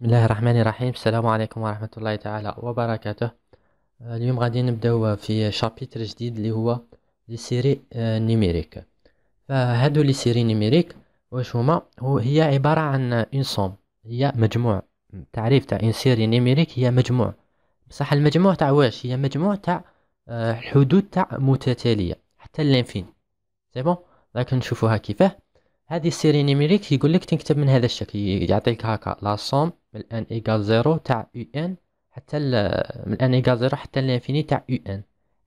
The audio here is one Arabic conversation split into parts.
بسم الله الرحمن الرحيم السلام عليكم ورحمة الله تعالى وبركاته آه، اليوم غادي نبداو في شابيتر جديد اللي هو لي سيري نيميريك فهادو لي سيري نيميريك واش هما هو هي عبارة عن اون هي مجموع تعريف تاع اون سيري نيميريك هي مجموع بصح المجموع تاع واش هي مجموع تاع آه، حدود تاع متتالية حتى لين سيبون سي بون لكن نشوفوها كيفاه هذه السيري نيميريك يقول لك تنكتب من هذا الشكل يعطيك هكا لا سوم من ان ايغال زيرو تاع يو ان حتى من ان ايغال زيرو حتى لانفيني تاع يو ان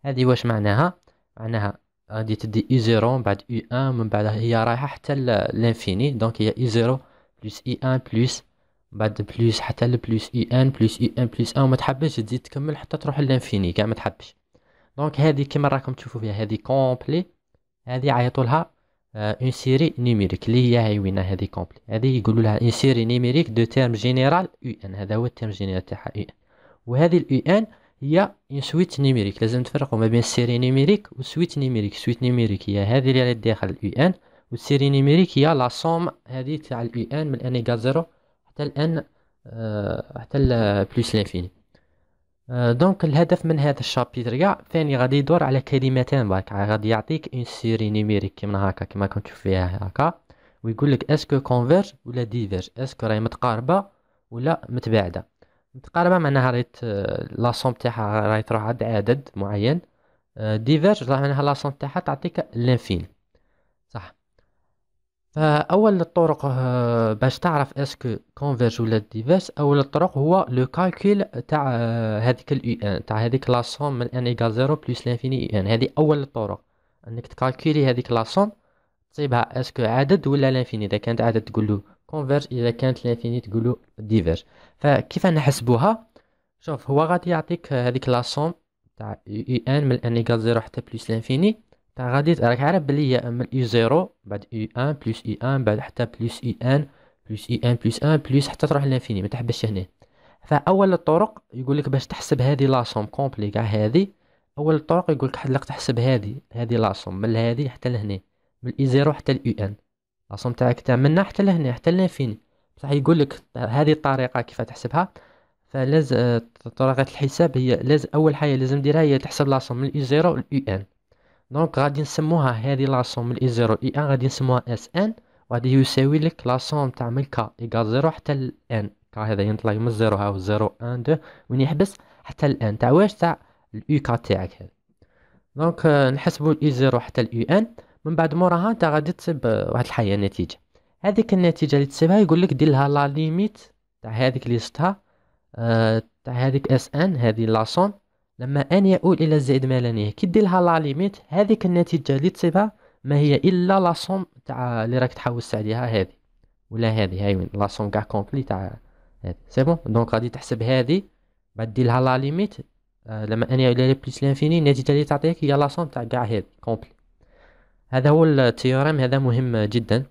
هذه واش معناها معناها غادي تدي اي زيرو من بعد يو ان من بعد هي رايحه حتى لانفيني دونك هي اي زيرو بلس اي ان بلس بعد بلس حتى لبلس اي ان بلس اي ان بلس ان وما تحبش تزيد تكمل حتى تروح لانفيني كاع ما تحبش دونك هذه كيما راكم تشوفوا فيها هذه كومبلي هذه عيطوا لها اون سيري نيميريك اللي هي عيوينا هذه كومبلي هذه يقولوا لها اون سيري نيميريك دو تيرم جينيرال يو ان هذا هو التيرم جينيرال تاعها يو ان وهذه الاو ان هي اون سويت نيميريك لازم تفرقوا ما بين سيري نيميريك وسويت نيميريك سويت نيميريك هي هذه اللي على داخل الاو ان والسيري نيميريك هي لا سوم هذه تاع الاو ان من الان زيرو حتى الان حتى بلوس لانفيني دونك الهدف من هذا الشابيتر كاع ثاني غادي يدور على كلمتين برك غادي يعطيك اون سيري نيميريك كيما هكا كيما كنت تشوف فيها هكا ويقول لك اسكو كونفيرج ولا ديفيرج اسكو راهي متقاربه ولا متباعده متقاربه معناها راهي لاسون تاعها راهي تروح عند عدد معين ديفيرج معناها لاسون تاعها تعطيك لانفين فاول الطرق آه، باش تعرف اسكو كونفيرج ولا ديفيرس اول الطرق هو لو آه، كالكول تاع هذيك ال ان تاع هذيك سوم من ان ايغال زيرو بلس لانفيني اي ان هذه اول الطرق انك تكالكولي هذيك سوم تصيبها اسكو عدد ولا لانفيني اذا كانت عدد تقول له كونفيرج اذا كانت لانفيني تقول له ديفيرج فكيف نحسبوها شوف هو غادي يعطيك هذيك سوم تاع اي ان من ان ايغال زيرو حتى بلس لانفيني تا غادي راك عارف بلي هي اما اي زيرو بعد اي ان بلس اي ان بعد حتى بلس اي ان بلس اي ان بلس ان بلس حتى تروح لانفيني ما تحبش هنا فاول الطرق يقول لك باش تحسب هذه لاسوم كومبلي كاع هذه اول الطرق يقول لك حلق تحسب هذه هذه لاسوم من هذه حتى لهنا من اي زيرو حتى الاي ان لاصوم تاعك تاع منا حتى لهنا حتى لانفيني بصح يقول لك هذه الطريقه كيف تحسبها فلاز طريقه الحساب هي لاز اول حاجه لازم ديرها هي تحسب لاسوم من الاي زيرو للاي ان دونك غادي نسموها هذه لاصوم من اي زيرو اي ان غادي نسموها اس ان وغادي يساوي لك لاصوم تاع من كا ايكال زيرو حتى ل ان كا هذا ينطلع من زيرو هاو زيرو ان دو وين يحبس حتى ل ان تاع واش تاع الاي كا تاعك هذا دونك آه، نحسبو الاي زيرو حتى الاي ان من بعد موراها انت غادي تصيب آه، واحد الحياه نتيجة هذيك النتيجة اللي تصيبها يقول لك دير لها لا ليميت تاع هذيك اللي شفتها آه، تاع هذيك اس ان هذه لاصوم لما ان يؤول الى الزائد نهايه كي دير لها لا ليميت هذيك النتيجه اللي تصيبها ما هي الا لا سوم تاع اللي راك تحوس عليها هذه ولا هذه هاي وين لا سوم كاع كومبلي تاع هذه سي بون دونك غادي تحسب هذه بعد دير لها لا ليميت آه، لما ان يؤول الى بليس لانفيني النتيجه اللي تعطيك هي لا سوم تاع كاع هذه كومبلي هذا هو التيوريم هذا مهم جدا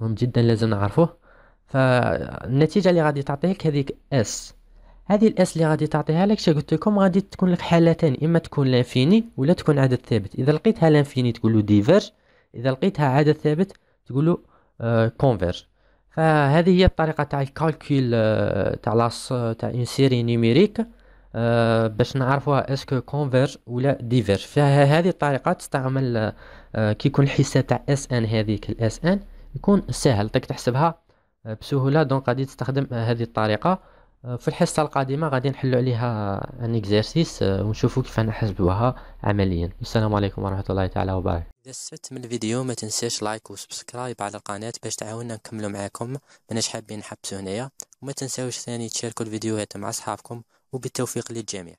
مهم جدا لازم نعرفوه فالنتيجه اللي غادي تعطيك هذيك اس هذه الاس اللي غادي تعطيها لك قلت لكم غادي تكون لك حالتين اما تكون لانفيني ولا تكون عدد ثابت اذا لقيتها لانفيني تقول له ديفيرج اذا لقيتها عدد ثابت تقول له كونفيرج آه، فهذه هي الطريقه تاع الكالكول آه، تاع لاس تاع اون سيري نيميريك أه باش نعرفوها اسكو كونفيرج ولا ديفيرج فهذه الطريقه تستعمل أه كي يكون الحساب تاع اس ان هذيك الاس ان يكون سهل تقدر طيب، تحسبها آه، بسهوله دونك غادي تستخدم هذه الطريقه في الحصه القادمه غادي نحلوا عليها ان اكزرسيس آه، ونشوفوا كيف نحسبوها عمليا السلام عليكم ورحمه الله تعالى وبركاته اذا استفدت من الفيديو ما تنساش لايك وسبسكرايب على القناه باش تعاوننا نكملوا معاكم ماناش حابين نحبسوا هنايا وما تنساوش ثاني تشاركوا الفيديوهات مع اصحابكم وبالتوفيق للجميع